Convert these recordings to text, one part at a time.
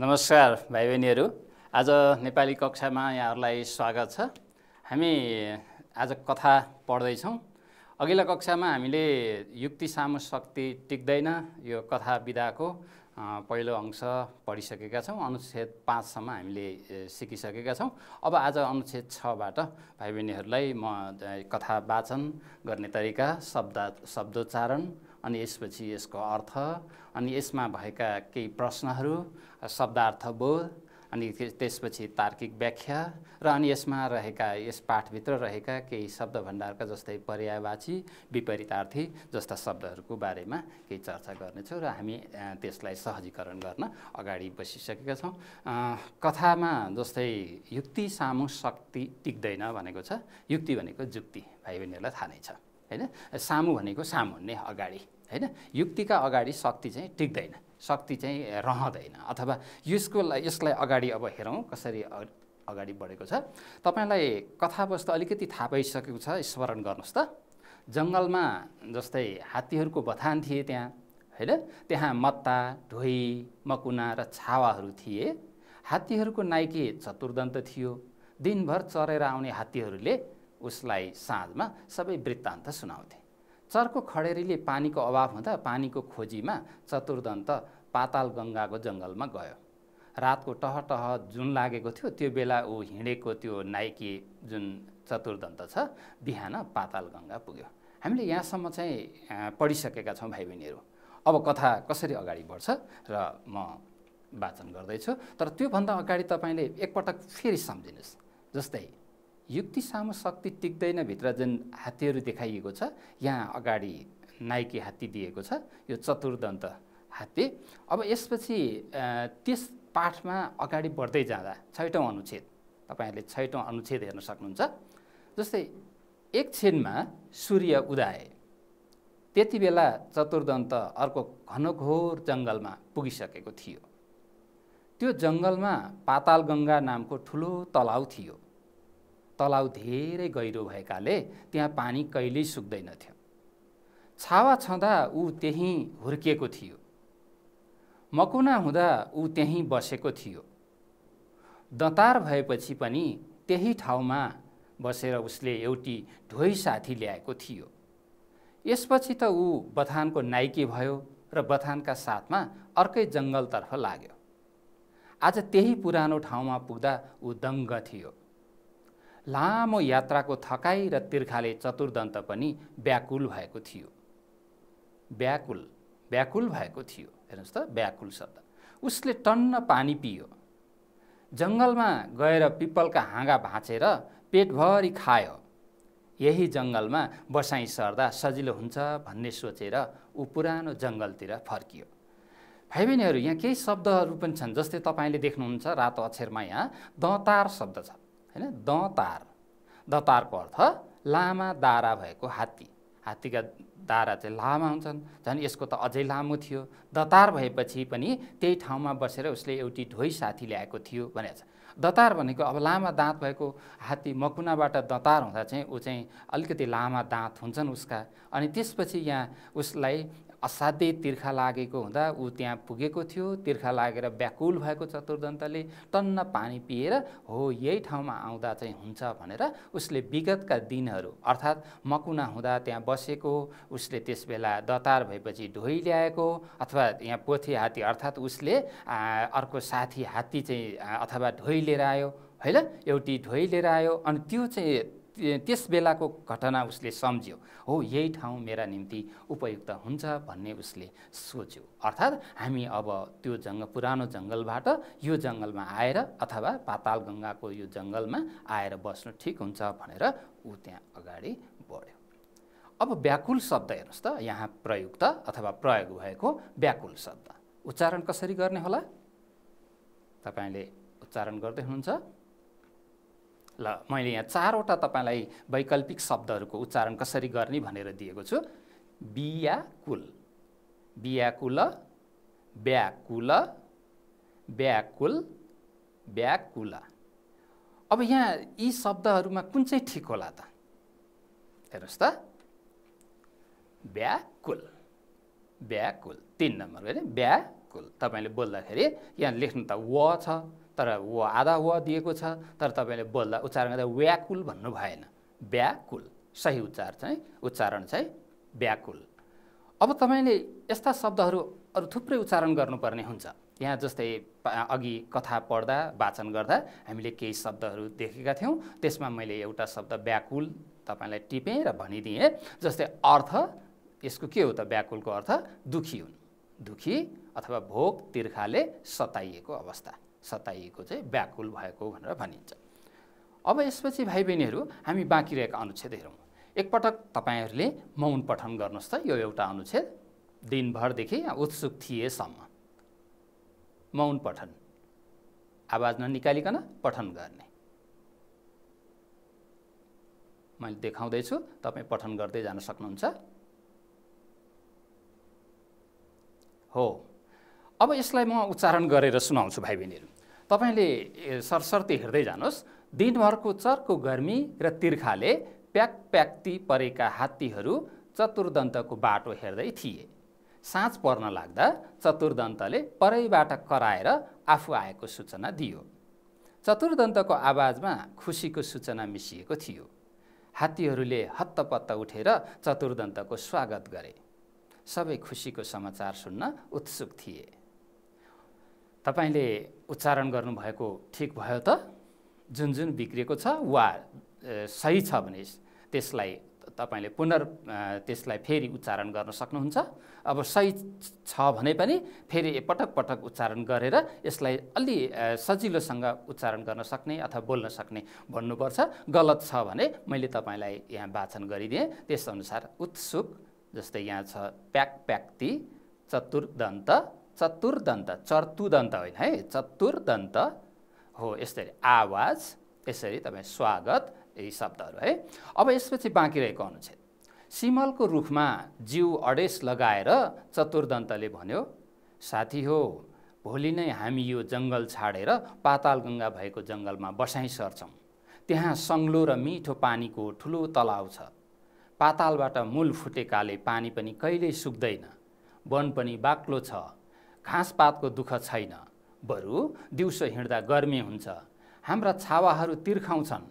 नमस्कार भाइ बहिनीहरू आज नेपाली कक्षामा यहाँहरूलाई स्वागत छ हामी आज कथा पढ्दैछौँ अघिल्ला कक्षामा हामीले युक्ति सामु शक्ति टिक्दैन यो कथा विधाको पहिलो अंश पढिसकेका छौँ अनुच्छेद पाँचसम्म हामीले सिकिसकेका छौँ अब आज अनुच्छेद छबाट भाइ बहिनीहरूलाई म कथा वाचन गर्ने तरिका शब्द शब्दोच्चारण अनि यसपछि यसको अर्थ अनि यसमा भएका केही प्रश्नहरू शब्दार्थ बोध अनि त्यसपछि तार्किक व्याख्या र अनि यसमा रहेका यस पाठभित्र रहेका केही शब्द भण्डारका जस्तै पर्यायवाची विपरीतार्थी जस्ता शब्दहरूको बारेमा केही चर्चा गर्नेछौँ र हामी त्यसलाई सहजीकरण गर्न अगाडि बसिसकेका छौँ कथामा जस्तै युक्ति सामु शक्ति टिक्दैन भनेको छ युक्ति भनेको जुक्ति भाइ बहिनीहरूलाई थाहा नै छ होइन सामु भनेको सामु हुने अगाडि होइन युक्तिका अगाडि शक्ति चाहिँ टिक्दैन शक्ति चाहिँ रहँदैन अथवा यसको यसलाई अगाडि अब हेरौँ कसरी अगाडि बढेको छ तपाईँलाई कथावस्तु अलिकति थाहा पाइसकेको छ स्मरण गर्नुहोस् त जङ्गलमा जस्तै हात्तीहरूको बथान थिए त्यहाँ होइन त्यहाँ मत्ता ढोइ मकुना र छावाहरू थिए हात्तीहरूको नाइके चतुर्दन्त थियो दिनभर चरेर आउने हात्तीहरूले उसलाई साँझमा सबै वृत्तान्त सुनाउँथे चर्को खडेरीले पानीको अभाव हुँदा पानीको खोजीमा चतुर्दन्त पाताल गङ्गाको जङ्गलमा गयो रातको टह टह जुन लागेको थियो त्यो बेला ऊ हिँडेको त्यो नाइकी जुन चतुर्दन्त छ बिहान पाताल गङ्गा पुग्यो हामीले यहाँसम्म चाहिँ पढिसकेका छौँ भाइ बहिनीहरू अब कथा कसरी अगाडि बढ्छ र म वाचन गर्दैछु तर त्योभन्दा अगाडि तपाईँले एकपटक फेरि सम्झिनुहोस् जस्तै युक्ति सामु शक्ति टिक्दैन भित्र जुन हात्तीहरू देखाइएको छ यहाँ अगाडि नाइकी हात्ती दिएको छ यो चतुर्दन्त हात्ती अब यसपछि त्यस पाठमा अगाडि बढ्दै जाँदा छैटौँ अनुच्छेद तपाईँहरूले छैटौँ अनुच्छेद हेर्न सक्नुहुन्छ जस्तै एक एकछिनमा सूर्य उदाए त्यति बेला चतुर्दन्त अर्को घनघोर जङ्गलमा पुगिसकेको थियो त्यो जङ्गलमा पाताल गङ्गा नामको ठुलो तलाउ थियो तलाउ धेरै गहिरो भएकाले त्यहाँ पानी कहिल्यै सुक्दैनथ्यो छावा छँदा ऊ त्यहीँ हुर्किएको थियो मकुना हुँदा ऊ त्यहीँ बसेको थियो दतार भएपछि पनि त्यही ठाउँमा बसेर उसले एउटी ढोई साथी ल्याएको थियो यसपछि त ऊ बथानको नाइके भयो र बथानका साथमा अर्कै जङ्गलतर्फ लाग्यो आज त्यही पुरानो ठाउँमा पुग्दा ऊ दङ्ग थियो लामो यात्राको थकाइ र तिर्खाले चतुर्दन्त पनि व्याकुल भएको थियो व्याकुल व्याकुल भएको थियो हेर्नुहोस् त व्याकुल शब्द उसले टन्न पानी पियो जङ्गलमा गएर पिपलका हाँगा भाँचेर पेटभरि खायो यही जङ्गलमा बसाइँ सर्दा सजिलो हुन्छ भन्ने सोचेर ऊ पुरानो जङ्गलतिर फर्कियो भाइ बहिनीहरू यहाँ केही शब्दहरू पनि छन् जस्तै तपाईँले देख्नुहुन्छ रातो अक्षरमा यहाँ दतार शब्द छ होइन दतार दतारको अर्थ लामा दारा भएको हात्ती हात्तीका दारा चाहिँ लामा हुन्छन् झन् यसको त अझै लामो थियो दतार भएपछि पनि त्यही ठाउँमा बसेर उसले एउटी ढोइ साथी ल्याएको थियो भनेको छ दतार भनेको अब लामा दाँत भएको हात्ती मकुनाबाट दतार हुँदा चाहिँ ऊ चाहिँ अलिकति लामा दाँत हुन्छन् उसका अनि त्यसपछि यहाँ उसलाई असाध्यै तिर्खा लागेको हुँदा ऊ त्यहाँ पुगेको थियो तिर्खा लागेर व्याकुल भएको चतुर्दन्तले टन्न पानी पिएर हो यही ठाउँमा आउँदा चाहिँ हुन्छ भनेर उसले विगतका दिनहरू अर्थात् मकुना हुँदा त्यहाँ बसेको उसले त्यसबेला दतार भएपछि ढोइ ल्याएको अथवा यहाँ पोथी हात्ती अर्थात् उसले अर्को साथी हात्ती चाहिँ अथवा ढोइ लिएर आयो होइन एउटी ढोइ लिएर आयो अनि त्यो चाहिँ त्यस बेलाको घटना उसले सम्झ्यो हो यही ठाउँ मेरा निम्ति उपयुक्त हुन्छ भन्ने उसले सोच्यो अर्थात् हामी अब त्यो जङ्ग पुरानो जङ्गलबाट यो जङ्गलमा आएर अथवा पाताल गङ्गाको यो जङ्गलमा आएर बस्नु ठिक हुन्छ भनेर ऊ त्यहाँ अगाडि बढ्यो अब व्याकुल शब्द हेर्नुहोस् त यहाँ प्रयुक्त अथवा प्रयोग भएको व्याकुल शब्द उच्चारण कसरी गर्ने होला तपाईँले उच्चारण गर्दै हुनुहुन्छ ल मैले यहाँ चारवटा तपाईँलाई वैकल्पिक शब्दहरूको उच्चारण कसरी गर्ने भनेर दिएको छु बियाकुल बियाकुल ब्याकुल ब्याकुल ब्याकुल अब यहाँ यी शब्दहरूमा कुन चाहिँ ठिक होला त हेर्नुहोस् त ब्याकुल ब्याकुल तिन नम्बर होइन ब्याकुल तपाईँले बोल्दाखेरि यहाँ लेख्नु त व छ तर व आधा व दिएको छ तर तपाईँले बोल्दा उच्चारण गर्दा व्याकुल भन्नु भएन व्याकुल सही उच्चार चाहिँ उच्चारण चाहिँ व्याकुल अब तपाईँले यस्ता शब्दहरू अरू थुप्रै उच्चारण गर्नुपर्ने हुन्छ यहाँ जस्तै अघि कथा पढ्दा वाचन गर्दा हामीले केही शब्दहरू देखेका थियौँ त्यसमा मैले एउटा शब्द व्याकुल तपाईँलाई टिपेँ र भनिदिएँ जस्तै अर्थ यसको के हो त व्याकुलको अर्थ दुखी हुन् दुखी अथवा भोग तिर्खाले सताइएको अवस्था सताइएको चाहिँ व्याकुल भएको भनेर भनिन्छ अब यसपछि भाइ बहिनीहरू हामी बाँकी रहेका अनुच्छेद हेरौँ एकपटक तपाईँहरूले मौन पठन गर्नुहोस् त यो एउटा अनुच्छेद दिनभरदेखि उत्सुक थिएसम्म मौन पठन आवाज ननिकालिकन पठन गर्ने मैले देखाउँदैछु तपाईँ पठन गर्दै जान सक्नुहुन्छ हो अब यसलाई म उच्चारण गरेर सुनाउँछु भाइ बहिनीहरू तपाईँले सरसर्ती हेर्दै जानुहोस् दिनभरको चर्को गर्मी र तिर्खाले प्याक प्याक्ती परेका हात्तीहरू चतुर्दन्तको बाटो हेर्दै थिए साँझ पर्न लाग्दा चतुर्दन्तले परैबाट कराएर आफू आएको सूचना दियो चतुर्दन्तको आवाजमा खुसीको सूचना मिसिएको थियो हात्तीहरूले हत्तपत्त उठेर चतुर्दन्तको स्वागत गरे सबै खुसीको समाचार सुन्न उत्सुक थिए तपाईँले उच्चारण गर्नुभएको ठिक भयो त जुन जुन बिग्रिएको छ वा सही छ भने त्यसलाई तपाईँले पुनर् त्यसलाई फेरि उच्चारण गर्न सक्नुहुन्छ अब सही छ भने पनि फेरि पटक पटक उच्चारण गरेर यसलाई अलि सजिलोसँग उच्चारण गर्न सक्ने अथवा बोल्न सक्ने भन्नुपर्छ गलत छ भने मैले तपाईँलाई यहाँ वाचन गरिदिएँ त्यसअनुसार उत्सुक जस्तै यहाँ छ प्याक प्याक्ति चतुर्दन्त चतुर्दन्त चर्तुदन्त होइन है चतुर्दन्त हो यसरी आवाज यसरी तपाईँ स्वागत यी शब्दहरू है अब यसपछि बाँकी रहेको अनुच्छेद सिमलको रुखमा जिउ अडेस लगाएर चतुर्दन्तले भन्यो साथी हो भोलि नै हामी यो जङ्गल छाडेर पाताल गङ्गा भएको जङ्गलमा बसाइ सर्छौँ त्यहाँ सङ्लो र मिठो पानीको ठुलो तलाउ छ पातालबाट मूल फुटेकाले पानी पनि कहिल्यै सुक्दैन वन पनि बाक्लो छ घाँसपातको दुःख छैन बरु दिउँसो हिँड्दा गर्मी हुन्छ हाम्रा छावाहरू तिर्खाउँछन्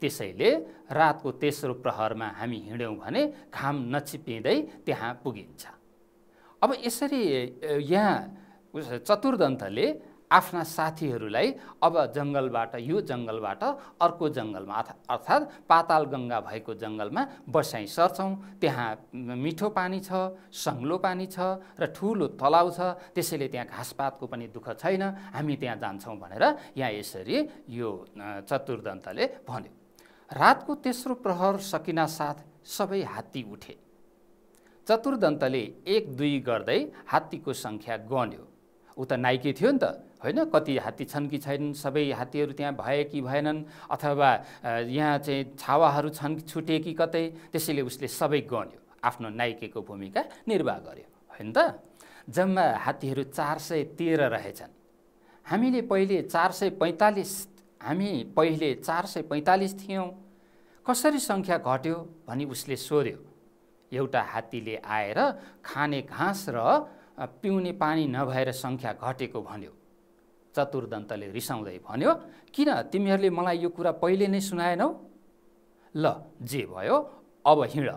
त्यसैले रातको तेस्रो प्रहरमा हामी हिँड्यौँ भने घाम नछिपिँदै त्यहाँ पुगिन्छ अब यसरी यहाँ चतुर्दन्तले आफ्ना साथीहरूलाई अब जङ्गलबाट यो जङ्गलबाट अर्को जङ्गलमा अर्थात् पाताल गङ्गा भएको जङ्गलमा बसाइ सर्छौँ त्यहाँ मिठो पानी छ सङ्लो पानी छ र ठुलो तलाउ छ त्यसैले त्यहाँ घाँसपातको पनि दुःख छैन हामी त्यहाँ जान्छौँ भनेर यहाँ यसरी यो चतुर्दन्तले भन्यो रातको तेस्रो प्रहर सकिनासाथ सबै हात्ती उठे चतुर्दन्तले एक दुई गर्दै हात्तीको सङ्ख्या गन्यो ऊ त नाइकी थियो नि त होइन कति हात्ती छन् कि छैनन् सबै हात्तीहरू त्यहाँ भए कि भएनन् अथवा यहाँ चाहिँ छावाहरू छन् कि छुटे कि कतै त्यसैले उसले सबै गण्यो आफ्नो नाइकेको भूमिका निर्वाह गर्यो होइन त जम्मा हात्तीहरू चार सय तेह्र रहेछन् हामीले पहिले चार सय पैँतालिस हामी पहिले चार सय पैँतालिस थियौँ कसरी सङ्ख्या घट्यो भनी उसले सोध्यो एउटा हात्तीले आएर खाने घाँस र पिउने पानी नभएर सङ्ख्या घटेको भन्यो चतुर्दन्तले रिसाउँदै भन्यो किन तिमीहरूले मलाई यो कुरा पहिले नै सुनाएनौ ल जे भयो अब हिँड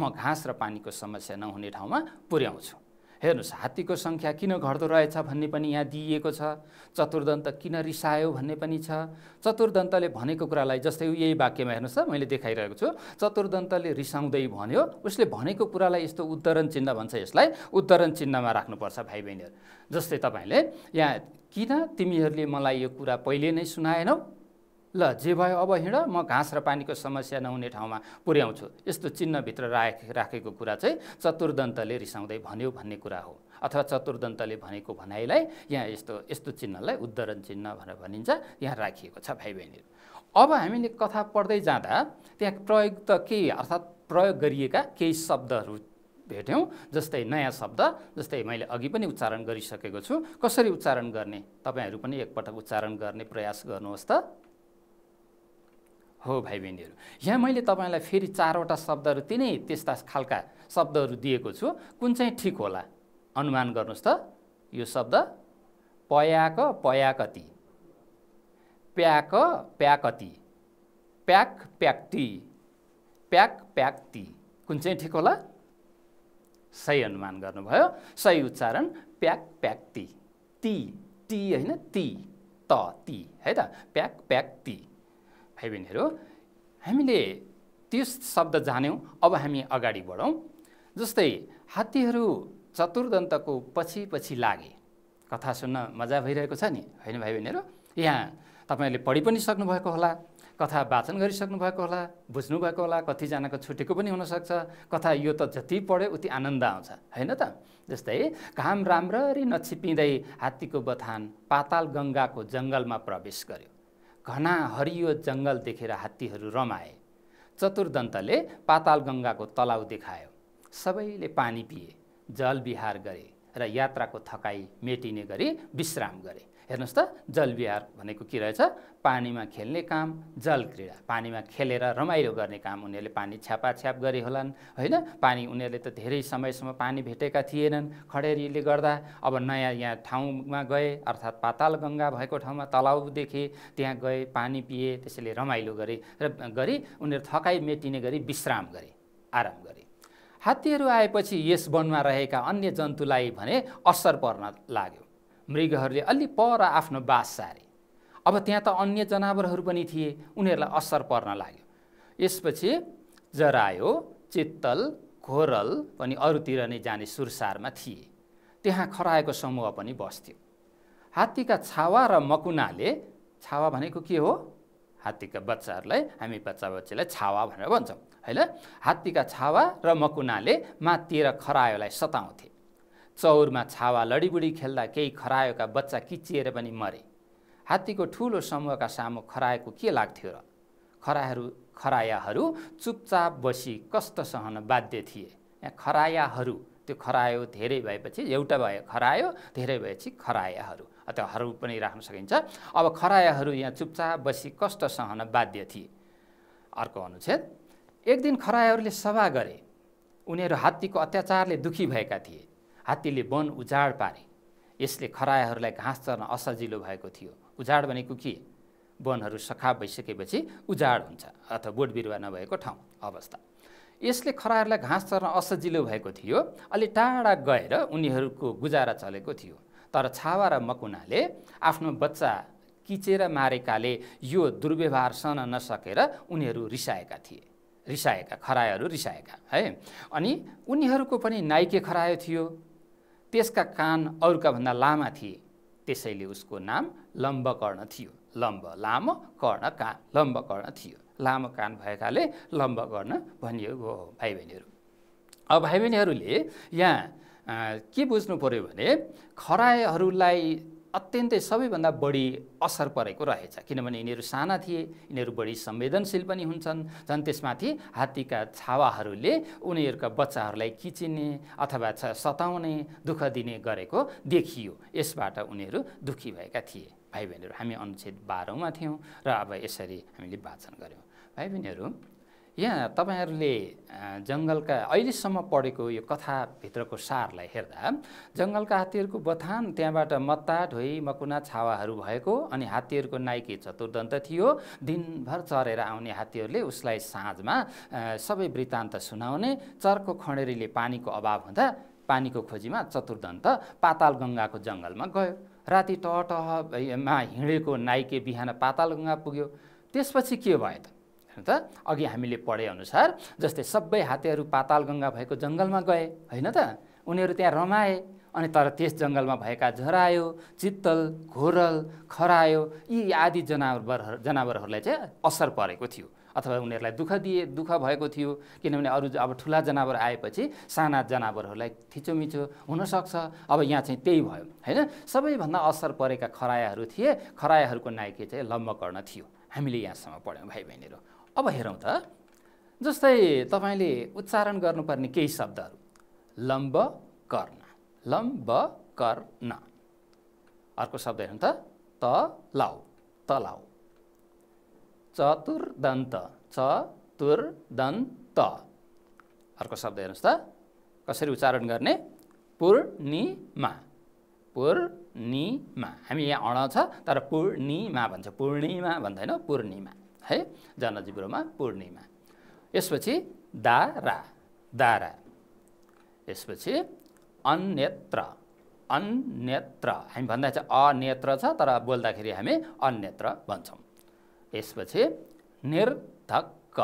म घाँस र पानीको समस्या नहुने ठाउँमा पुर्याउँछु हेर्नुहोस् हात्तीको सङ्ख्या किन घट्दो रहेछ भन्ने पनि यहाँ दिइएको छ चतुर्दन्त किन रिसायो भन्ने पनि छ चतुर्दन्तले भनेको कुरालाई जस्तै यही वाक्यमा हेर्नुहोस् त मैले देखाइरहेको छु चतुर्दन्तले रिसाउँदै भन्यो उसले भनेको कुरालाई यस्तो उद्धरण चिन्ह भन्छ यसलाई उद्धरण चिन्हमा राख्नुपर्छ भाइ बहिनीहरू जस्तै तपाईँले यहाँ किन तिमीहरूले मलाई यो कुरा पहिले नै सुनाएनौ ल जे भयो अब हिँड म घाँस र पानीको समस्या नहुने ठाउँमा पुर्याउँछु यस्तो चिन्हभित्र राख राखेको कुरा चाहिँ चतुर्दन्तले रिसाउँदै भन्यो भन्ने कुरा हो अथवा चतुर्दन्तले भनेको भनाइलाई यहाँ यस्तो यस्तो चिन्हलाई उद्धरण चिन्ह भनेर भनिन्छ यहाँ राखिएको छ भाइ बहिनीहरू अब हामीले कथा पढ्दै जाँदा त्यहाँ प्रयोग त केही अर्थात् प्रयोग गरिएका केही शब्दहरू भेट्यौँ जस्तै नयाँ शब्द जस्तै मैले अघि पनि उच्चारण गरिसकेको छु कसरी उच्चारण गर्ने तपाईँहरू पनि एकपटक उच्चारण गर्ने प्रयास गर्नुहोस् त हो भाइ बहिनीहरू यहाँ मैले तपाईँलाई फेरि चारवटा शब्दहरू तिनै त्यस्ता खालका शब्दहरू दिएको छु कुन चाहिँ ठिक होला अनुमान गर्नुहोस् त यो शब्द पयाक पयाकति प्याक प्याकति प्याक प्याक्टी प्याक प्याक्ती कुन चाहिँ ठिक होला सही अनुमान गर्नुभयो सही उच्चारण प्याक प्याक्ती ती टी होइन ती त ती है त प्याक प्याक्ती भाइ बहिनीहरू हामीले त्यस शब्द जान्यौँ अब हामी अगाडि बढौँ जस्तै हात्तीहरू चतुर्दन्तको पछि पछि लागे कथा सुन्न मजा भइरहेको छ नि होइन भाइ बहिनीहरू यहाँ तपाईँहरूले पढि पनि सक्नुभएको होला कथा वाचन गरिसक्नु भएको होला बुझ्नुभएको होला कतिजनाको छुटेको पनि हुनसक्छ कथा यो त जति पढ्यो उति आनन्द आउँछ होइन त जस्तै घाम राम्ररी नछिपिँदै हात्तीको बथान पाताल गङ्गाको जङ्गलमा प्रवेश गर्यो घना हरियो जङ्गल देखेर हात्तीहरू रमाए चतुर्दन्तले पाताल गङ्गाको तलाउ देखायो सबैले पानी पिए जलविहार गरे र यात्राको थकाइ मेटिने गरी विश्राम गरे हेर्नुहोस् त जलविहार भनेको के रहेछ पानीमा खेल्ने काम जल क्रीडा पानीमा खेलेर रमाइलो गर्ने काम उनीहरूले पानी छ्यापाछ्याप गरे होलान् होइन पानी उनीहरूले त धेरै समयसम्म पानी भेटेका थिएनन् खडेरीले गर्दा अब नयाँ यहाँ ठाउँमा गए अर्थात् पाताल गङ्गा भएको ठाउँमा तलाउ देखे त्यहाँ गए पानी पिए त्यसैले रमाइलो गरे र गरी उनीहरू थकाइ मेटिने गरी विश्राम गरे आराम गरे हात्तीहरू आएपछि यस वनमा रहेका अन्य जन्तुलाई भने असर पर्न लाग्यो मृगहरूले अलि पर आफ्नो बास सारे अब त्यहाँ त अन्य जनावरहरू पनि थिए उनीहरूलाई असर पर्न लाग्यो यसपछि जरायो चित्तल घोरल पनि अरूतिर नै जाने सुरसारमा थिए त्यहाँ खराएको समूह पनि बस्थ्यो हात्तीका छावा र मकुनाले छावा भनेको के हो हात्तीका बच्चाहरूलाई हामी बच्चा बच्चीलाई छावा भनेर भन्छौँ होइन हात्तीका छावा र मकुनाले माति खरायोलाई सताउँथे चौरमा छावा लडीबुडी खेल्दा केही खरायोका बच्चा किचिएर पनि मरे हात्तीको ठुलो समूहका सामु खराएको के लाग्थ्यो र खराहरू खरायाहरू चुपचाप बसी कष्ट सहन बाध्य थिए यहाँ खरायाहरू त्यो खरायो धेरै भएपछि एउटा भए खरायो धेरै भएपछि खरायाहरू अथवा हरू पनि राख्न सकिन्छ अब खरायाहरू यहाँ चुपचाप बसी कष्ट सहन बाध्य थिए अर्को अनुच्छेद एक दिन खरायाहरूले सभा गरे उनीहरू हात्तीको अत्याचारले दुखी भएका थिए हात्तीले वन उजाड पारे यसले खरायाहरूलाई घाँस चर्न असजिलो भएको थियो उजाड भनेको के वनहरू सखा भइसकेपछि उजाड हुन्छ अथवा बोट बिरुवा नभएको ठाउँ अवस्था यसले खराहरूलाई घाँस चर्न असजिलो भएको थियो अलि टाढा गएर उनीहरूको गुजारा चलेको थियो तर छावा र मकुनाले आफ्नो बच्चा किचेर मारेकाले यो दुर्व्यवहार सहन नसकेर उनीहरू रिसाएका थिए रिसाएका खरायोहरू रिसाएका है अनि उनीहरूको पनि नाइके खरायो थियो त्यसका कान अरूका भन्दा लामा थिए त्यसैले उसको नाम लम्बकर्ण थियो लम्ब लामो कर्ण कान लम्बकर्ण थियो लामो कान भएकाले लम्बकर्ण भनिएको हो भाइ बहिनीहरू अब भाइ बहिनीहरूले यहाँ के बुझ्नु पऱ्यो भने खरायहरूलाई अत्यन्तै सबैभन्दा बढी असर परेको रहेछ किनभने यिनीहरू साना थिए यिनीहरू बढी संवेदनशील पनि हुन्छन् झन् त्यसमाथि हात्तीका छावाहरूले उनीहरूका बच्चाहरूलाई किचिने अथवा सताउने दुःख दिने गरेको देखियो यसबाट उनीहरू दुःखी भएका थिए भाइ बहिनीहरू हामी अनुच्छेद बाह्रौँमा थियौँ र अब यसरी हामीले वाचन गऱ्यौँ भाइ बहिनीहरू यहाँ तपाईँहरूले जङ्गलका अहिलेसम्म पढेको यो कथाभित्रको सारलाई हेर्दा जङ्गलका हात्तीहरूको बथान त्यहाँबाट मत्ता ढोइ मकुना छावाहरू भएको अनि हात्तीहरूको नाइके चतुर्दन्त थियो दिनभर चरेर आउने हात्तीहरूले उसलाई साँझमा सबै वृत्तान्त सुनाउने चर्को खडेरीले पानीको अभाव हुँदा पानीको खोजीमा चतुर्दन्त पाताल गङ्गाको जङ्गलमा गयो राति टहटहमा हिँडेको नाइके बिहान पाताल गङ्गा पुग्यो त्यसपछि के भयो त त अघि हामीले पढेअनुसार जस्तै सबै हातेहरू पाताल गङ्गा भएको जङ्गलमा गए होइन त उनीहरू त्यहाँ रमाए अनि तर त्यस जङ्गलमा भएका झरायो चित्तल घोरल खरायो यी आदि जनावर जनावरहरूलाई चाहिँ असर परेको थियो अथवा उनीहरूलाई दुःख दिए दुःख भएको थियो किनभने अरू अब ठुला जनावर आएपछि साना जनावरहरूलाई थिचोमिचो हुनसक्छ अब यहाँ चाहिँ त्यही भयो होइन सबैभन्दा असर परेका खरायाहरू थिए खरायाहरूको नायकी चाहिँ लम्बकर्ण थियो हामीले यहाँसम्म पढ्यौँ भाइ बहिनीहरू अब हेरौँ त जस्तै तपाईँले उच्चारण गर्नुपर्ने केही शब्दहरू लम्ब कर्ण लम्ब कर्ण अर्को शब्द हेर्नु त तलाउ तलाउ चतुर्दन्त चतुर्दन्त अर्को शब्द हेर्नुहोस् त कसरी उच्चारण गर्ने पूर्णिमा पूर्णिमा हामी यहाँ अण छ तर पूर्णिमा भन्छ पूर्णिमा भन्दैन पूर्णिमा है जनजिब्रोमा पूर्णिमा यसपछि दारा दारा यसपछि अन्यत्र अन्यत्र हामी भन्दा चाहिँ अनेत्र छ तर बोल्दाखेरि हामी अन्यत्र भन्छौँ यसपछि निर्धक्क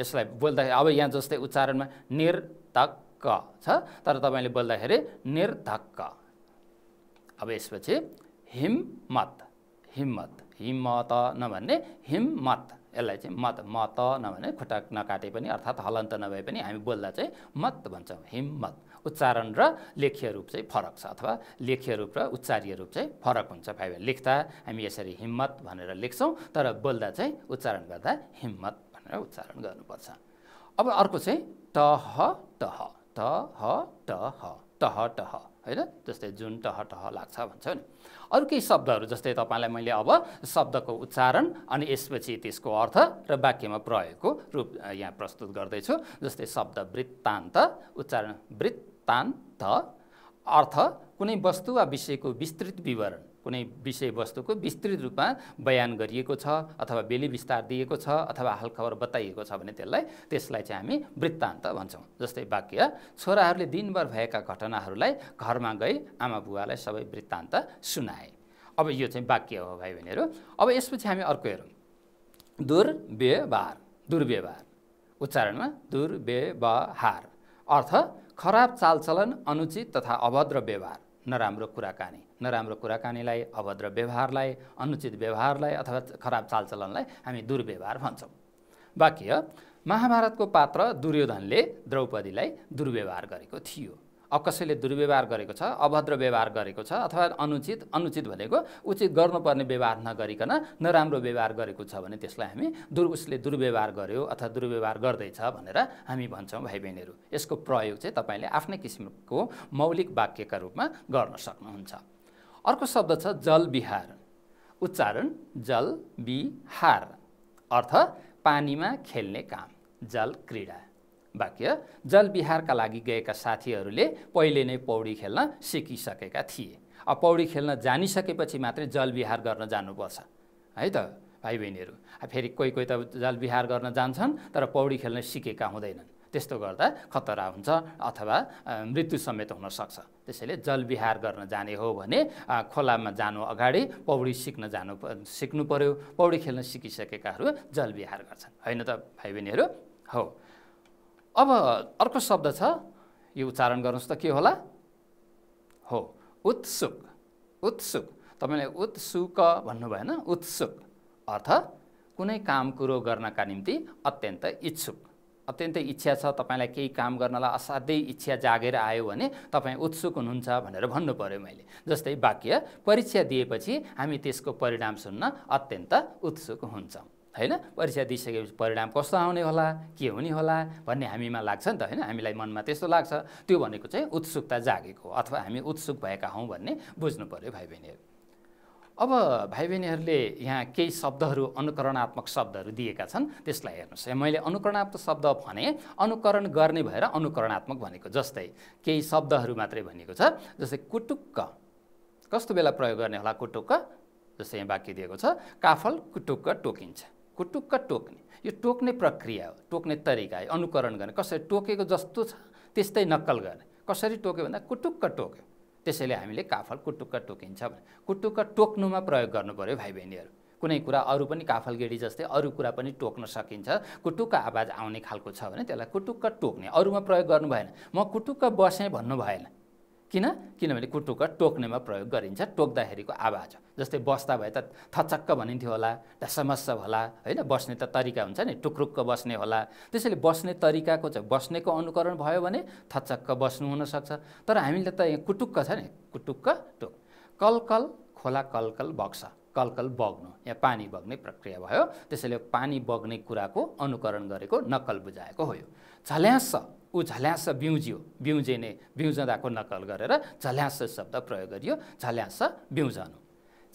यसलाई बोल्दाखेरि अब यहाँ जस्तै उच्चारणमा निर्धक्क छ तर तपाईँले बोल्दाखेरि निर्धक्क अब यसपछि हिम्मत हिम्मत हिमत नभन्ने हिममत यसलाई चाहिँ मत मत नभने खुट्टा नकाटे पनि अर्थात् हलन्त नभए पनि हामी बोल्दा चाहिँ मत भन्छौँ हिम्मत उच्चारण र लेख्य रूप चाहिँ फरक छ अथवा लेख्य रूप र उच्चार्य रूप चाहिँ फरक हुन्छ भाइ लेख्दा हामी यसरी हिम्मत भनेर लेख्छौँ तर बोल्दा चाहिँ उच्चारण गर्दा हिम्मत भनेर उच्चारण गर्नुपर्छ अब अर्को चाहिँ टह टह टह टह टह टह होइन जस्तै जुन टह टह लाग्छ भन्छौँ नि अरू केही शब्दहरू जस्तै तपाईँलाई मैले अब शब्दको उच्चारण अनि यसपछि त्यसको अर्थ र वाक्यमा प्रयोगको रूप यहाँ प्रस्तुत गर्दैछु जस्तै शब्द वृत्तान्त उच्चारण वृत्तान्त अर्थ कुनै वस्तु वा विषयको विस्तृत विवरण कुनै विषयवस्तुको विस्तृत रूपमा बयान गरिएको छ अथवा बेली विस्तार दिएको छ अथवा हालखबर बताइएको छ भने त्यसलाई त्यसलाई चाहिँ हामी वृत्तान्त भन्छौँ जस्तै वाक्य छोराहरूले दिनभर भएका घटनाहरूलाई घरमा गई आमा बुवालाई सबै वृत्तान्त सुनाए अब यो चाहिँ वाक्य हो भाइ भनेर अब यसपछि हामी अर्को हेरौँ दुर्व्यवहार दुर्व्यवहार उच्चारणमा दुर्व्यवहार अर्थ खराब चालचलन अनुचित तथा अभद्र व्यवहार नराम्रो कुराकानी नराम्रो कुराकानीलाई अभद्र व्यवहारलाई अनुचित व्यवहारलाई अथवा खराब चालचलनलाई हामी दुर्व्यवहार भन्छौँ वाक्य महाभारतको पात्र दुर्योधनले द्रौपदीलाई दुर्व्यवहार गरेको थियो कसैले दुर्व्यवहार गरेको छ अभद्र व्यवहार गरेको छ अथवा अनुचित अनुचित भनेको उचित गर्नुपर्ने व्यवहार नगरिकन नराम्रो व्यवहार गरेको छ भने त्यसलाई हामी दुर् उसले दुर्व्यवहार गर्यो अथवा दुर्व्यवहार गर्दैछ भनेर हामी भन्छौँ भाइ बहिनीहरू यसको प्रयोग चाहिँ तपाईँले आफ्नै किसिमको मौलिक वाक्यका रूपमा गर्न सक्नुहुन्छ अर्को शब्द छ जल विहार उच्चारण जल बिहार अर्थ पानीमा खेल्ने काम जल क्रीडा वाक्य जलबिहारका लागि गएका साथीहरूले पहिले नै पौडी खेल्न सिकिसकेका थिए अब पौडी खेल्न जानिसकेपछि मात्रै जलविहार गर्न जानुपर्छ है त भाइ बहिनीहरू फेरि कोही कोही त जलविहार गर्न जान्छन् तर पौडी खेल्न सिकेका हुँदैनन् त्यस्तो गर्दा खतरा हुन्छ अथवा मृत्यु समेत हुनसक्छ त्यसैले जलविहार गर्न जाने हो भने खोलामा जानु अगाडि पौडी सिक्न जानु सिक्नु पऱ्यो पौडी खेल्न सिकिसकेकाहरू जलविहार गर्छन् होइन त भाइ बहिनीहरू हो अब अर्को शब्द छ यो उच्चारण गर्नुहोस् त के होला हो उत्सुक उत्सुक तपाईँले उत्सुक भन्नुभएन भएन उत्सुक अर्थ कुनै काम कुरो गर्नका निम्ति अत्यन्त इच्छुक अत्यन्तै इच्छा छ तपाईँलाई केही काम गर्नलाई असाध्यै इच्छा जागेर आयो भने तपाईँ उत्सुक हुनुहुन्छ भनेर भन्नु पऱ्यो मैले जस्तै वाक्य परीक्षा दिएपछि हामी त्यसको परिणाम सुन्न अत्यन्त उत्सुक हुन्छौँ होइन परीक्षा दिइसकेपछि परिणाम कस्तो आउने होला के हुने होला भन्ने हामीमा लाग्छ नि त होइन हामीलाई मनमा त्यस्तो लाग्छ त्यो भनेको चाहिँ उत्सुकता जागेको अथवा हामी उत्सुक भएका हौँ भन्ने बुझ्नु पऱ्यो भाइ बहिनीहरू अब भाइ बहिनीहरूले यहाँ केही शब्दहरू अनुकरणात्मक शब्दहरू दिएका छन् त्यसलाई हेर्नुहोस् मैले अनुकरणात्मक शब्द भने अनुकरण गर्ने भएर अनुकरणात्मक भनेको जस्तै केही शब्दहरू मात्रै भनेको छ जस्तै कुटुक्क कस्तो बेला प्रयोग गर्ने होला कुटुक्क जस्तै यहाँ वाक्य दिएको छ काफल कुटुक्क टोकिन्छ कुटुक्क टोक्ने यो टोक्ने प्रक्रिया हो टोक्ने तरिका है अनुकरण गर्ने कसरी टोकेको जस्तो छ त्यस्तै नक्कल गर्ने कसरी टोक्यो भन्दा कुटुक्क टोक्यो त्यसैले हामीले काफल कुटुक्क टोकिन्छ भने कुटुक्क टोक्नुमा प्रयोग गर्नु पऱ्यो भाइ बहिनीहरू कुनै कुरा अरू पनि काफलगेडी जस्तै अरू कुरा पनि टोक्न सकिन्छ कुटुक्क आवाज आउने खालको छ भने त्यसलाई कुटुक्क टोक्ने अरूमा प्रयोग गर्नु भएन म कुटुक्क बसेँ भन्नु भएन किन किनभने कुटुक्क टोक्नेमा प्रयोग गरिन्छ टोक्दाखेरिको आवाज जस्तै बस्दा भए त थचक्क भनिन्थ्यो होला समस्या होला होइन बस्ने त तरिका हुन्छ नि टुक्रुक्क बस्ने होला त्यसैले बस्ने तरिकाको चाहिँ बस्नेको अनुकरण भयो भने थचक्क बस्नु हुनसक्छ तर हामीले त यहाँ कुटुक्क छ नि कुटुक्क टोक कलकल खोला कलकल बग्छ कलकल बग्नु यहाँ पानी बग्ने प्रक्रिया भयो त्यसैले पानी बग्ने कुराको अनुकरण गरेको नक्कल बुझाएको हो यो झल्यास ऊ झल्यास बिउज्यो बिउजिने बिउजँदाको नकल गरेर झल्यास शब्द प्रयोग गरियो झल्यास बिउजनु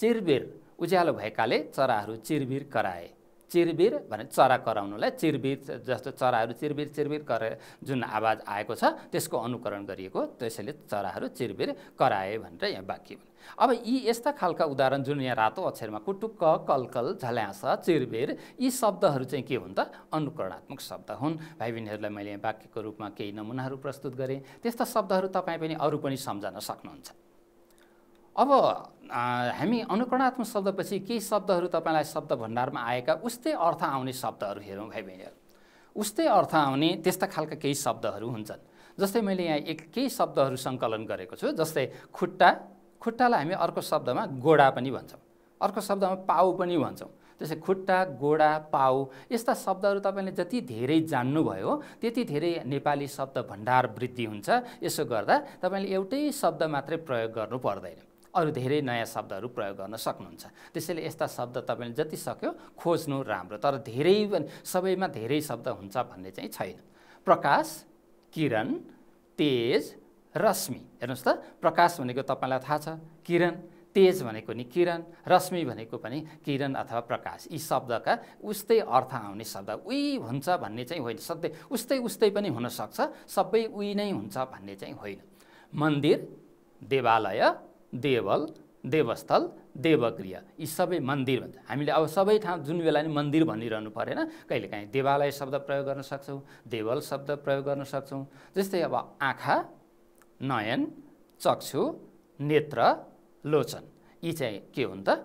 चिरबिर उज्यालो भएकाले चराहरू चिरबिर कराए चिरबिर भने चरा कराउनुलाई चिरबिर जस्तो चराहरू चिरबिर चिरबिर कर जुन आवाज आएको छ त्यसको अनुकरण गरिएको त्यसैले चराहरू चिरबिर कराए भनेर यहाँ वाक्य भने अब यी यस्ता खालका उदाहरण जुन यहाँ रातो अक्षरमा कुटुक्क कलकल झल्यास चिरबिर यी शब्दहरू चाहिँ के हुन् त अनुकरणात्मक शब्द हुन् भाइ बहिनीहरूलाई मैले यहाँ वाक्यको रूपमा केही नमुनाहरू प्रस्तुत गरेँ त्यस्ता शब्दहरू तपाईँ पनि अरू पनि सम्झन सक्नुहुन्छ अब हामी अनुकरणात्मक शब्दपछि केही शब्दहरू तपाईँलाई शब्द भण्डारमा आएका उस्तै अर्थ आउने शब्दहरू हेरौँ भाइ बहिनीहरू उस्तै अर्थ आउने त्यस्ता खालका केही शब्दहरू हुन्छन् जस्तै मैले यहाँ एक केही शब्दहरू सङ्कलन गरेको छु जस्तै खुट्टा खुट्टालाई हामी अर्को शब्दमा गोडा पनि भन्छौँ अर्को शब्दमा पाउ पनि भन्छौँ जस्तै खुट्टा गोडा पाउ यस्ता शब्दहरू तपाईँले जति धेरै जान्नुभयो त्यति धेरै नेपाली शब्द भण्डार वृद्धि हुन्छ यसो गर्दा तपाईँले एउटै शब्द मात्रै प्रयोग गर्नु पर्दैन अरू धेरै नयाँ शब्दहरू प्रयोग गर्न सक्नुहुन्छ त्यसैले यस्ता शब्द तपाईँले जति सक्यो खोज्नु राम्रो तर धेरै सबैमा धेरै शब्द हुन्छ भन्ने चाहिँ छैन प्रकाश किरण तेज रश्मि हेर्नुहोस् त प्रकाश भनेको तपाईँलाई थाहा छ किरण तेज भनेको नि किरण रश्मि भनेको पनि किरण अथवा प्रकाश यी शब्दका उस्तै अर्थ आउने शब्द उही हुन्छ भन्ने चाहिँ होइन सधैँ उस्तै उस्तै पनि हुनसक्छ सबै उही नै हुन्छ भन्ने चाहिँ होइन मन्दिर देवालय देवल देवस्थल देवक्रिया यी सबै मन्दिर भन्छ हामीले अब सबै ठाउँ जुन बेला नि मन्दिर भनिरहनु परेन कहिलेकाहीँ देवालय शब्द प्रयोग गर्न सक्छौँ देवल शब्द प्रयोग गर्न सक्छौँ जस्तै अब आँखा नयन चक्षु नेत्र लोचन यी चाहिँ के हुन् त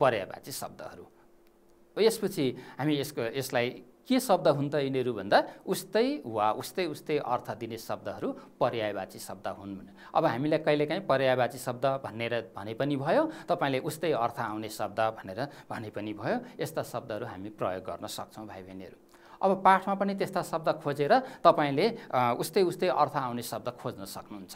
पर्यावाची शब्दहरू यसपछि हामी यसको यसलाई के शब्द हुन् त यिनीहरू भन्दा उस्तै वा उस्तै उस्तै अर्थ दिने शब्दहरू पर्यायवाची शब्द हुन् अब हामीलाई कहिलेकाहीँ पर्यायवाची शब्द भनेर भने पनि भयो तपाईँले उस्तै अर्थ आउने शब्द भनेर भने पनि भयो यस्ता शब्दहरू हामी प्रयोग गर्न सक्छौँ भाइ बहिनीहरू अब पाठमा पनि त्यस्ता शब्द खोजेर तपाईँले उस्तै उस्तै अर्थ आउने शब्द खोज्न सक्नुहुन्छ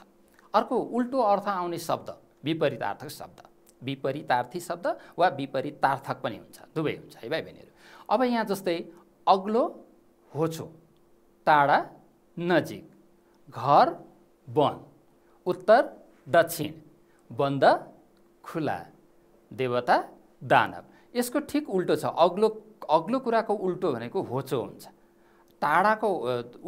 अर्को उल्टो अर्थ आउने शब्द विपरीतार्थक शब्द विपरीतार्थी शब्द वा विपरीतार्थक पनि हुन्छ दुवै हुन्छ है भाइ बहिनीहरू अब यहाँ जस्तै अग्लो होचो टाढा नजिक घर वन उत्तर दक्षिण बन्द खुला देवता दानव यसको ठिक उल्टो छ अग्लो अग्लो कुराको उल्टो भनेको होचो हुन्छ टाढाको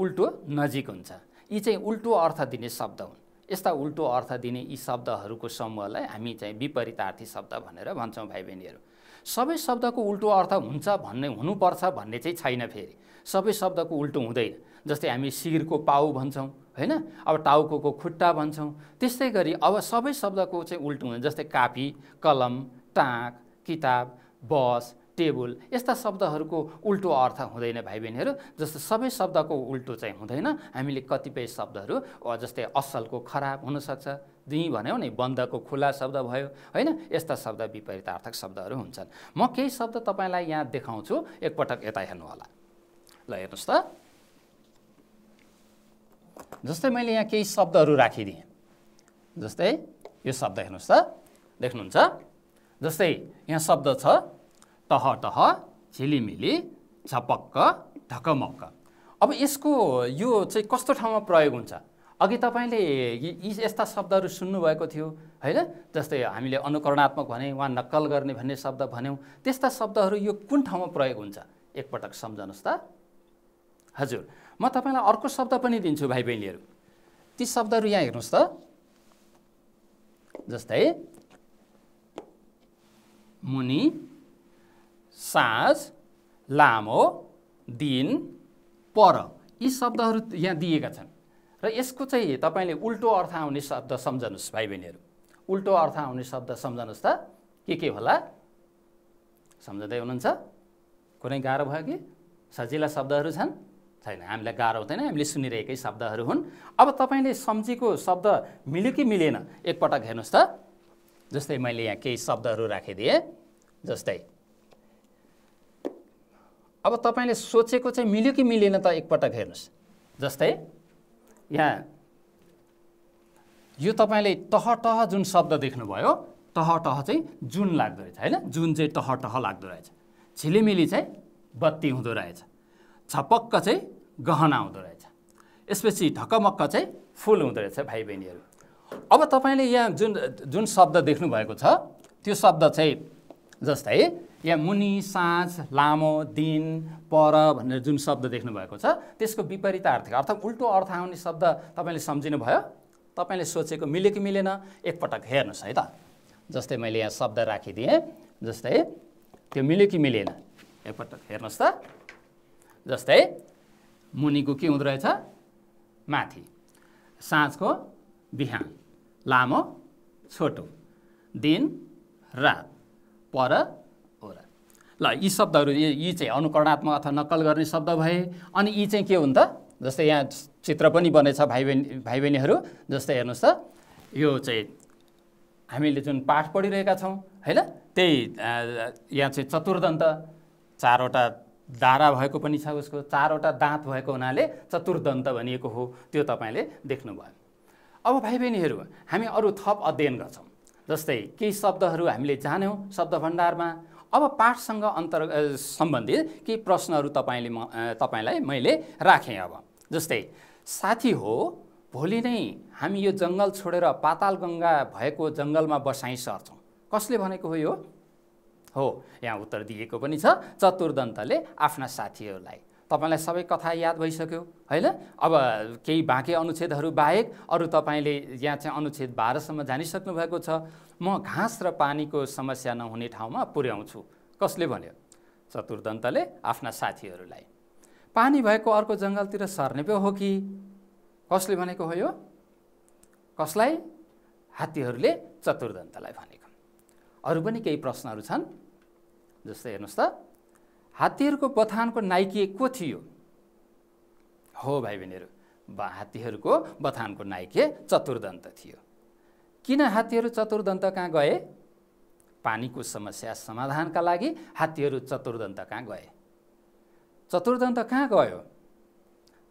उल्टो नजिक हुन्छ यी चाहिँ उल्टो अर्थ दिने शब्द हुन् यस्ता उल्टो अर्थ दिने यी शब्दहरूको समूहलाई हामी चाहिँ विपरीतार्थी शब्द भनेर भन्छौँ भाइ बहिनीहरू सबै शब्दको उल्टो अर्थ हुन्छ भन्ने हुनुपर्छ भन्ने चाहिँ छैन फेरि सबै शब्दको उल्टो हुँदैन जस्तै हामी शिरको पाउ भन्छौँ होइन अब टाउको खुट्टा भन्छौँ त्यस्तै गरी अब सबै शब्दको चाहिँ उल्टो हुन्छ जस्तै कापी कलम टाँक किताब बस टेबल यस्ता शब्दहरूको उल्टो अर्थ हुँदैन भाइ बहिनीहरू जस्तो सबै शब्दको उल्टो चाहिँ हुँदैन हामीले कतिपय शब्दहरू जस्तै असलको खराब हुनसक्छ दुई भन्यौँ नि बन्दको खुला शब्द भयो होइन यस्ता शब्द विपरीतार्थक शब्दहरू हुन्छन् म केही शब्द तपाईँलाई यहाँ देखाउँछु एकपटक यता हेर्नुहोला ल हेर्नुहोस् त जस्तै मैले यहाँ केही शब्दहरू राखिदिएँ जस्तै यो शब्द हेर्नुहोस् त देख्नुहुन्छ जस्तै यहाँ शब्द छ टह टह झिलिमिली झपक्क ढकमक्क अब यसको यो चाहिँ कस्तो ठाउँमा प्रयोग हुन्छ अघि तपाईँले यी यस्ता शब्दहरू सुन्नुभएको थियो होइन जस्तै हामीले अनुकरणात्मक भने वा नक्कल गर्ने भन्ने शब्द भन्यौँ त्यस्ता शब्दहरू यो कुन ठाउँमा प्रयोग हुन्छ एकपटक सम्झनुहोस् त हजुर म तपाईँलाई अर्को शब्द पनि दिन्छु भाइ बहिनीहरू ती शब्दहरू यहाँ हेर्नुहोस् त जस्तै मुनि साँझ लामो दिन पर यी शब्दहरू यहाँ दिएका छन् र यसको चाहिँ तपाईँले उल्टो अर्थ आउने शब्द सम्झनुहोस् भाइ बहिनीहरू उल्टो अर्थ आउने शब्द सम्झनुहोस् त के के होला सम्झँदै हुनुहुन्छ कुनै गाह्रो भयो कि सजिला शब्दहरू छन् छैन हामीलाई गाह्रो हुँदैन हामीले सुनिरहेकै शब्दहरू हुन् अब तपाईँले सम्झेको शब्द मिल्यो कि मिलेन एकपटक हेर्नुहोस् त जस्तै मैले यहाँ केही शब्दहरू राखिदिएँ जस्तै अब तपाईँले सोचेको चाहिँ मिल्यो कि मिलेन त एकपटक हेर्नुहोस् जस्तै यहाँ यो तपाईँले तह तह जुन शब्द देख्नुभयो तह तह चाहिँ जुन लाग्दो रहेछ होइन जुन चाहिँ तह तह लाग्दो रहेछ छिलिमिली चाहिँ बत्ती हुँदो रहेछ छपक्क चाहिँ गहना हुँदो रहेछ यसपछि ढकमक्क चाहिँ फुल हुँदो रहेछ भाइ बहिनीहरू अब तपाईँले यहाँ जुन जुन शब्द देख्नुभएको छ त्यो शब्द चाहिँ जस्तै या मुनि साँझ लामो दिन पर भनेर जुन शब्द देख्नुभएको छ त्यसको विपरीतार्थ अर्थात् उल्टो अर्थ आउने शब्द तपाईँले सम्झिनुभयो तपाईँले सोचेको मिल्यो कि मिलेन एकपटक हेर्नुहोस् है त जस्तै मैले यहाँ शब्द राखिदिएँ जस्तै त्यो मिल्यो कि मिलेन एकपटक हेर्नुहोस् त जस्तै मुनिको के हुँदो रहेछ माथि साँझको बिहान लामो छोटो दिन रात पर ल यी शब्दहरू यी यी चाहिँ अनुकरणात्मक अथवा नक्कल गर्ने शब्द भए अनि यी चाहिँ के हुन् त जस्तै यहाँ चित्र पनि बनेछ भाइ बहिनी भाइ बहिनीहरू जस्तै हेर्नुहोस् त यो चाहिँ हामीले जुन पाठ पढिरहेका छौँ होइन त्यही यहाँ चाहिँ चतुर्दन्त चारवटा दारा भएको पनि छ उसको चारवटा दाँत भएको हुनाले चतुर्दन्त भनिएको हो त्यो तपाईँले देख्नुभयो अब भाइ बहिनीहरू हामी अरू थप अध्ययन गर्छौँ जस्तै केही शब्दहरू हामीले जान्यौँ शब्द भण्डारमा अब पाठसँग अन्तर सम्बन्धित केही प्रश्नहरू तपाईँले म तपाईँलाई मैले राखेँ अब जस्तै साथी हो भोलि नै हामी यो जङ्गल छोडेर पाताल गङ्गा भएको जङ्गलमा बसाइ सर्छौँ कसले भनेको हो यो हो यहाँ उत्तर दिएको पनि छ चतुर्दन्तले आफ्ना साथीहरूलाई तपाईँलाई सबै कथा याद भइसक्यो होइन अब केही बाँकी अनुच्छेदहरू बाहेक अरू तपाईँले यहाँ चाहिँ अनुच्छेद बाह्रसम्म जानिसक्नु भएको छ म घाँस र पानीको समस्या नहुने ठाउँमा पुर्याउँछु कसले भन्यो चतुर्दन्तले आफ्ना साथीहरूलाई पानी भएको अर्को जङ्गलतिर सर्ने पो हो कि कसले भनेको हो यो कसलाई हात्तीहरूले चतुर्दन्तलाई भनेको अरू पनि केही प्रश्नहरू छन् जस्तै हेर्नुहोस् त हात्तीहरूको बथानको नाइकी को थियो हो भाइ बहिनीहरू हात्तीहरूको बथानको नाइके चतुर्दन्त थियो किन हात्तीहरू चतुर्दन्त कहाँ गए पानीको समस्या समाधानका लागि हात्तीहरू चतुर्दन्त कहाँ गए चतुर्दन्त कहाँ गयो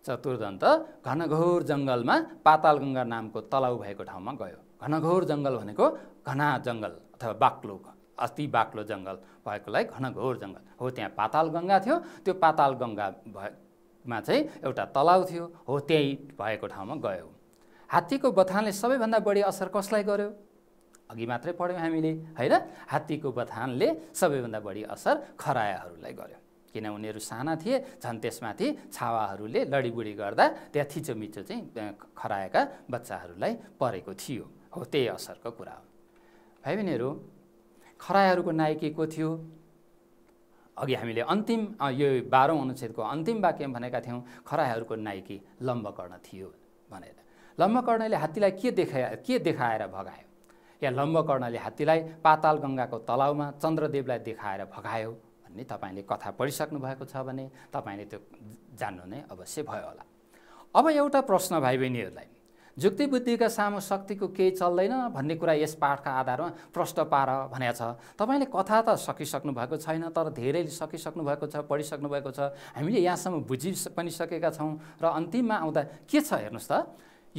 चतुर्दन्त घनघोर जङ्गलमा पातालगङ्गा नामको तलाउ भएको ठाउँमा गयो घनघोर जङ्गल भनेको घना जङ्गल अथवा बाक्लो अति बाक्लो जङ्गल भएकोलाई घनघोर जङ्गल हो त्यहाँ पाताल गङ्गा थियो त्यो पाताल गङ्गा भएमा चाहिँ एउटा तलाउ थियो हो त्यही भएको ठाउँमा गयो हात्तीको बथानले सबैभन्दा बढी असर कसलाई गर्यो अघि मात्रै पढ्यौँ हामीले होइन हात्तीको बथानले सबैभन्दा बढी असर खरायाहरूलाई गर्यो किन उनीहरू साना थिए झन् त्यसमाथि छावाहरूले लडीबुडी गर्दा त्यहाँ थिचोमिचो चाहिँ खराएका बच्चाहरूलाई परेको थियो हो त्यही असरको कुरा हो भाइ बहिनीहरू खरायहरूको नायकीको थियो अघि हामीले अन्तिम यो बाह्रौँ अनुच्छेदको अन्तिम वाक्य भनेका थियौँ खराहरूको नायकी लम्बकर्ण थियो भनेर लम्बकर्णले हात्तीलाई के देखा के देखाएर भगायो या लम्बकर्णले हात्तीलाई पाताल गङ्गाको तलाउमा चन्द्रदेवलाई देखाएर भगायो भन्ने तपाईँले कथा पढिसक्नु भएको छ भने तपाईँले त्यो जान्नु नै अवश्य भयो होला अब एउटा प्रश्न भाइ बहिनीहरूलाई जुक्ति बुद्धिका सामु शक्तिको केही चल्दैन भन्ने कुरा यस पाठका आधारमा प्रष्ट पार भनेको छ तपाईँले कथा त सकिसक्नु भएको छैन तर धेरैले सकिसक्नु भएको छ पढिसक्नु भएको छ हामीले यहाँसम्म बुझि पनि सकेका छौँ र अन्तिममा आउँदा के छ हेर्नुहोस् त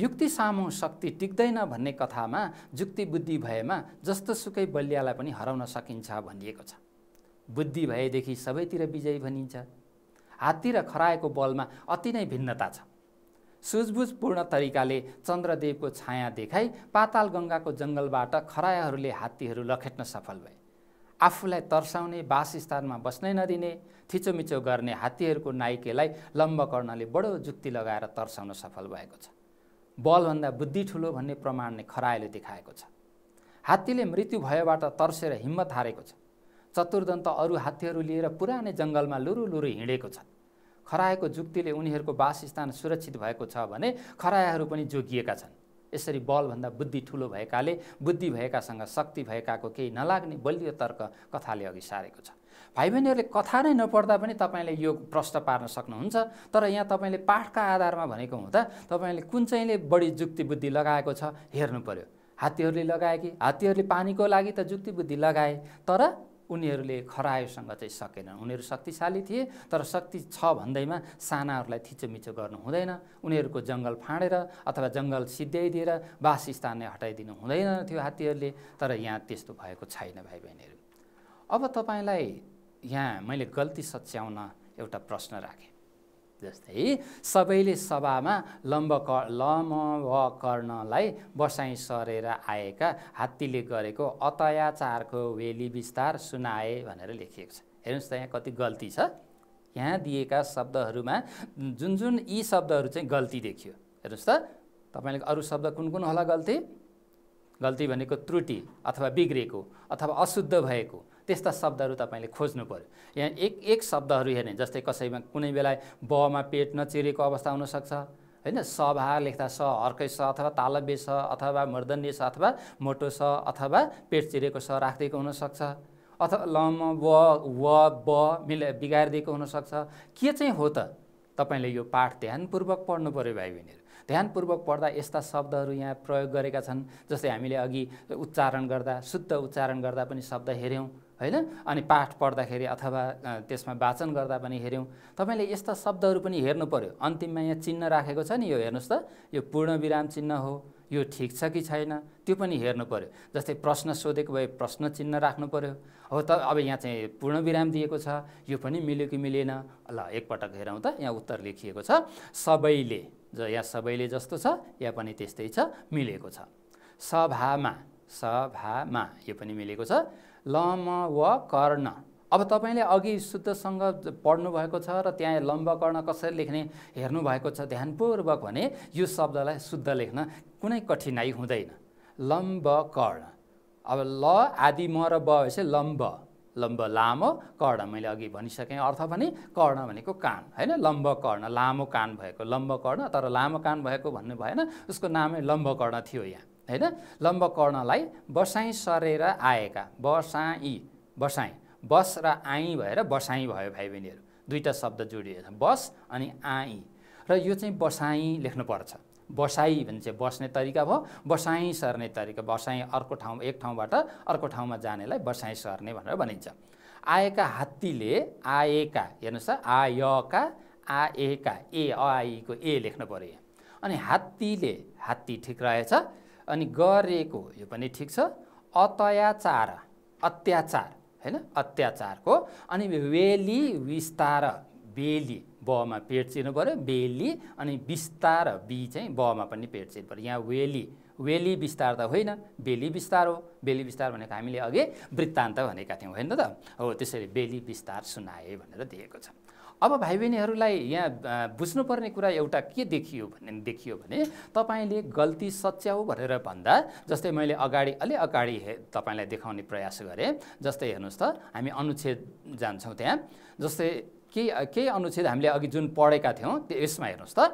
युक्ति सामु शक्ति टिक्दैन भन्ने कथामा जुक्ति बुद्धि भएमा जस्तो सुकै बलियालाई पनि हराउन सकिन्छ भनिएको छ बुद्धि भएदेखि सबैतिर विजयी भनिन्छ हात्ती र खराएको बलमा अति नै भिन्नता छ सुझबुझपूर्ण तरिकाले चन्द्रदेवको छाया देखाई पाताल गङ्गाको जङ्गलबाट खरायाहरूले हात्तीहरू लखेट्न सफल भए आफूलाई तर्साउने वासस्थानमा बस्नै नदिने थिचोमिचो गर्ने हात्तीहरूको नाइकेलाई लम्बकर्णले बडो जुक्ति लगाएर तर्साउन सफल भएको छ बलभन्दा बुद्धि ठुलो भन्ने प्रमाणले खरायोले देखाएको छ हात्तीले मृत्यु भयबाट तर्सेर हिम्मत हारेको छ चतुर्दन्त अरू हात्तीहरू लिएर पुरानै जङ्गलमा लुरुलुरु हिँडेको छ खराएको जुक्तिले उनीहरूको वासस्थान सुरक्षित भएको छ भने खरायाहरू पनि जोगिएका छन् यसरी बलभन्दा बुद्धि ठुलो भएकाले बुद्धि भएकासँग शक्ति भएकाको केही नलाग्ने बलियो तर्क कथाले अघि सारेको छ भाइ बहिनीहरूले कथा नै नपढ्दा पनि तपाईँले यो प्रश्न पार्न सक्नुहुन्छ तर यहाँ तपाईँले पाठका आधारमा भनेको हुँदा तपाईँले कुन चाहिँले बढी जुक्ति बुद्धि लगाएको छ हेर्नु पऱ्यो हात्तीहरूले लगाए कि हात्तीहरूले पानीको लागि त जुक्ति बुद्धि लगाए तर उनीहरूले खरायोसँग चाहिँ सकेनन् उनीहरू शक्तिशाली थिए तर शक्ति छ भन्दैमा सानाहरूलाई थिचोमिचो गर्नु हुँदैन उनीहरूको जङ्गल फाँडेर अथवा जङ्गल सिद्ध्याइदिएर वासस्थान नै हटाइदिनु हुँदैन थियो हात्तीहरूले तर यहाँ त्यस्तो भएको छैन भाइ बहिनीहरू अब तपाईँलाई यहाँ मैले गल्ती सच्याउन एउटा प्रश्न राखेँ जस्तै सबैले सभामा लम्ब लम क व कर्णलाई बसाइ सरेर आएका हात्तीले गरेको अतयाचारको वेली विस्तार सुनाए भनेर लेखिएको छ हेर्नुहोस् त यहाँ कति गल्ती छ यहाँ दिएका शब्दहरूमा जुन जुन यी शब्दहरू चाहिँ गल्ती देखियो हेर्नुहोस् त तपाईँले अरू शब्द कुन कुन होला गल्ती गल्ती भनेको त्रुटि अथवा बिग्रेको अथवा अशुद्ध भएको त्यस्ता शब्दहरू तपाईँले खोज्नु पऱ्यो यहाँ एक एक शब्दहरू हेर्ने जस्तै कसैमा कुनै बेला बमा पेट नचिरेको अवस्था हुनसक्छ होइन सभा लेख्दा स अर्कै स अथवा तालब्य स अथवा मर्दन्य स अथवा मोटो स अथवा पेट चिरेको स राखिदिएको हुनसक्छ अथवा लम व व ब मिले बिगार दिएको हुनसक्छ के चाहिँ हो त तपाईँले यो पाठ ध्यानपूर्वक पढ्नु पऱ्यो भाइ बहिनीहरू ध्यानपूर्वक पढ्दा यस्ता शब्दहरू यहाँ प्रयोग गरेका छन् जस्तै हामीले अघि उच्चारण गर्दा शुद्ध उच्चारण गर्दा पनि शब्द हेऱ्यौँ होइन अनि पाठ पढ्दाखेरि अथवा त्यसमा वाचन गर्दा पनि हेऱ्यौँ तपाईँले यस्ता शब्दहरू पनि हेर्नु पऱ्यो अन्तिममा यहाँ चिन्ह राखेको छ नि यो हेर्नुहोस् त यो पूर्ण विराम चिन्ह हो यो ठिक छ कि छैन त्यो पनि हेर्नु पऱ्यो जस्तै प्रश्न सोधेको भए प्रश्न चिन्ह राख्नु पऱ्यो हो त अब यहाँ चाहिँ पूर्ण विराम दिएको छ यो पनि मिल्यो कि मिलेन ल एकपटक हेरौँ त यहाँ उत्तर लेखिएको छ सबैले ज यहाँ सबैले जस्तो छ यहाँ पनि त्यस्तै छ मिलेको छ सभामा सभामा यो पनि मिलेको छ लम व कर्ण अब तपाईँले अघि शुद्धसँग पढ्नुभएको छ र त्यहाँ लम्ब कर्ण कसरी लेख्ने हेर्नुभएको छ ध्यानपूर्वक भने यो शब्दलाई शुद्ध लेख्न कुनै कठिनाइ हुँदैन लम्ब कर्ण अब ल आदि म र ब भएपछि लम्ब लम्ब लामो कर्ण मैले अघि भनिसकेँ अर्थ भने कर्ण भनेको कान होइन लम्ब कर्ण लामो कान भएको लम्ब कर्ण तर लामो कान भएको भन्नु भएन उसको नामै लम्ब कर्ण थियो यहाँ होइन लम्बकर्णलाई बसाइँ सरेर आएका बसाई बसाइँ बस र आई भएर बसाइँ भयो भाइ बहिनीहरू दुईवटा शब्द जोडिएछ बस अनि आई र यो चाहिँ बसाइँ लेख्नुपर्छ बसाई भने चाहिँ बस्ने तरिका भयो बसाइँ सर्ने तरिका बसाइँ अर्को ठाउँ एक ठाउँबाट अर्को ठाउँमा जानेलाई बसाइ सर्ने भनेर भनिन्छ आएका हात्तीले आएका हेर्नुहोस् त आयका आएका ए अआईको ए लेख्नु पऱ्यो यहाँ अनि हात्तीले हात्ती ठिक रहेछ अनि गरेको यो पनि ठिक छ अतयाचार अत्याचार होइन अत्याचारको अनि वेली विस्तार बेली बमा पेट चिर्नु पऱ्यो बेली अनि विस्तार बी चाहिँ बमा पनि पेट चिर्नु पऱ्यो यहाँ वेली वेली विस्तार त होइन बेली विस्तार हो बेली विस्तार भनेको हामीले अघि वृत्तान्त भनेका थियौँ होइन त हो त्यसरी बेली विस्तार सुनाए भनेर दिएको छ अब भाइ बहिनीहरूलाई यहाँ बुझ्नुपर्ने कुरा एउटा के देखियो भने देखियो भने तपाईँले गल्ती सच्याउ भनेर भन्दा जस्तै मैले अगाडि अलि अगाडि तपाईँलाई देखाउने प्रयास गरेँ जस्तै हेर्नुहोस् त हामी अनुच्छेद जान्छौँ त्यहाँ जस्तै केही केही अनुच्छेद हामीले अघि जुन पढेका थियौँ यसमा हेर्नुहोस् त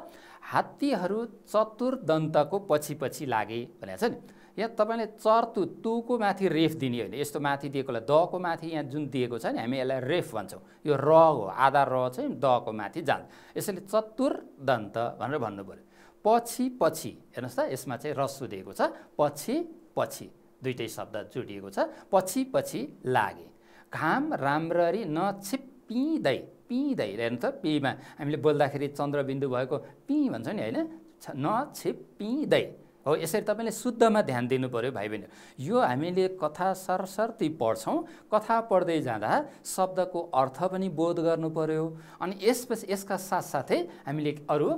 हात्तीहरू चतुर्दन्तको पछि पछि लागे भनेको छ नि यहाँ तपाईँले चर तुको माथि रेफ दिने होइन यस्तो माथि दिएकोलाई दको माथि यहाँ जुन दिएको छ नि हामी यसलाई रेफ भन्छौँ यो र हो आधा र चाहिँ दको माथि जान्छ यसैले चतुर दन्त भनेर भन्नु पऱ्यो पछि पछि हेर्नुहोस् त यसमा चाहिँ रसु दिएको छ पछि पछि दुइटै शब्द जोडिएको छ पछि पछि लागे घाम राम्ररी नछिप्पिँदै पिँदै हेर्नु त पिमा हामीले बोल्दाखेरि चन्द्रबिन्दु भएको पिँ भन्छ नि होइन नछिप्पिँदै हो यसरी तपाईँले शुद्धमा ध्यान दिनु पऱ्यो भाइ बहिनी यो हामीले कथा सरसर्ती पढ्छौँ कथा पढ्दै जाँदा शब्दको अर्थ पनि बोध गर्नु पऱ्यो अनि यसपछि यसका साथसाथै हामीले अरू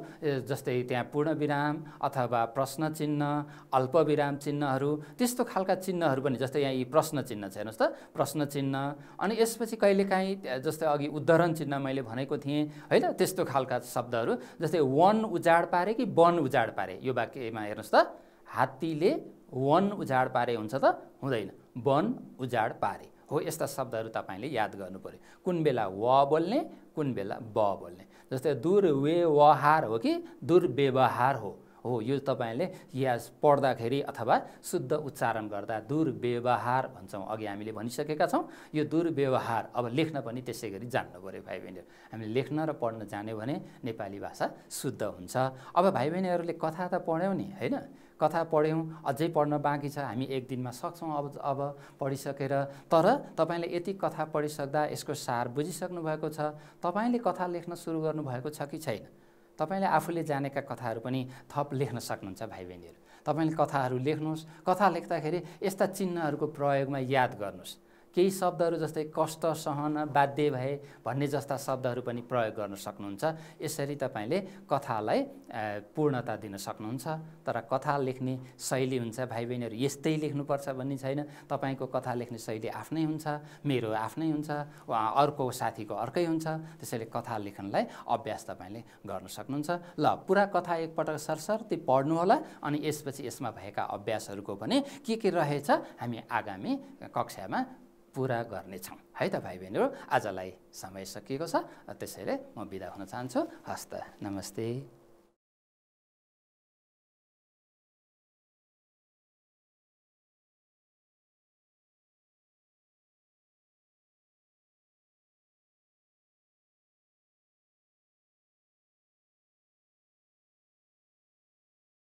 जस्तै त्यहाँ पूर्ण विराम अथवा प्रश्न चिन्ह अल्पविराम चिन्हहरू त्यस्तो खालका चिन्हहरू पनि जस्तै यहाँ यी प्रश्न चिन्ह छ हेर्नुहोस् त प्रश्न चिन्ह अनि यसपछि कहिलेकाहीँ जस्तै अघि उद्धरण चिन्ह मैले भनेको थिएँ होइन त्यस्तो खालका शब्दहरू जस्तै वन उजाड पारे कि वन उजाड पारे यो वाक्यमा हेर्नुहोस् त हात्तीले वन उजाड पारे हुन्छ त हुँदैन वन उजाड पारे हो यस्ता शब्दहरू तपाईँले याद गर्नु पऱ्यो कुन बेला व बोल्ने कुन बेला ब बोल्ने जस्तै दुर्व्यवहार हो कि दुर्व्यवहार हो हो यो तपाईँले या पढ्दाखेरि अथवा शुद्ध उच्चारण गर्दा दुर्व्यवहार भन्छौँ अघि हामीले भनिसकेका छौँ यो दुर्व्यवहार अब लेख्न पनि त्यसै गरी जान्नु पऱ्यो भाइ बहिनीहरू हामीले लेख्न र पढ्न जान्यो भने नेपाली भाषा शुद्ध हुन्छ अब भाइ बहिनीहरूले कथा त पढ्यौँ नि होइन कथा पढ्यौँ अझै पढ्न बाँकी छ हामी एक दिनमा सक्छौँ अब अब पढिसकेर तर तपाईँले यति कथा पढिसक्दा यसको सार बुझिसक्नु भएको छ तपाईँले कथा लेख्न सुरु गर्नुभएको छ कि छैन तपाईँले आफूले जानेका कथाहरू पनि थप लेख्न सक्नुहुन्छ भाइ बहिनीहरू तपाईँले कथाहरू लेख्नुहोस् कथा लेख्दाखेरि यस्ता चिन्हहरूको प्रयोगमा याद गर्नुहोस् केही शब्दहरू जस्तै कष्ट सहन बाध्य भए भन्ने जस्ता शब्दहरू पनि प्रयोग गर्न सक्नुहुन्छ यसरी तपाईँले कथालाई पूर्णता दिन सक्नुहुन्छ तर कथा लेख्ने शैली हुन्छ भाइ बहिनीहरू यस्तै लेख्नुपर्छ भन्ने छैन तपाईँको कथा लेख्ने शैली आफ्नै हुन्छ मेरो आफ्नै हुन्छ वा अर्को साथीको अर्कै हुन्छ त्यसैले कथा लेखनलाई अभ्यास तपाईँले गर्न सक्नुहुन्छ ल पुरा कथा एकपटक सरसर्ती पढ्नुहोला अनि यसपछि यसमा भएका अभ्यासहरूको पनि के के रहेछ हामी आगामी कक्षामा पुरा गर्नेछौँ है त भाइ बहिनीहरू आजलाई समय सकिएको छ त्यसैले म बिदा हुन चाहन्छु हस्त नमस्ते